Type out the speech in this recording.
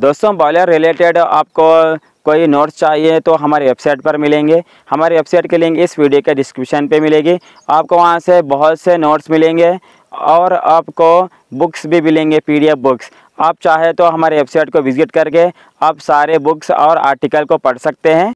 दोस्तों boiler related आपको कोई नोट्स चाहिए तो हमारी वेबसाइट पर मिलेंगे हमारी वेबसाइट के लिंक इस वीडियो के डिस्क्रिप्शन पे मिलेगी आपको वहाँ से बहुत से नोट्स मिलेंगे और आपको बुक्स भी मिलेंगे पीडीएफ बुक्स आप चाहे तो हमारे वेबसाइट को विज़िट करके आप सारे बुक्स और आर्टिकल को पढ़ सकते हैं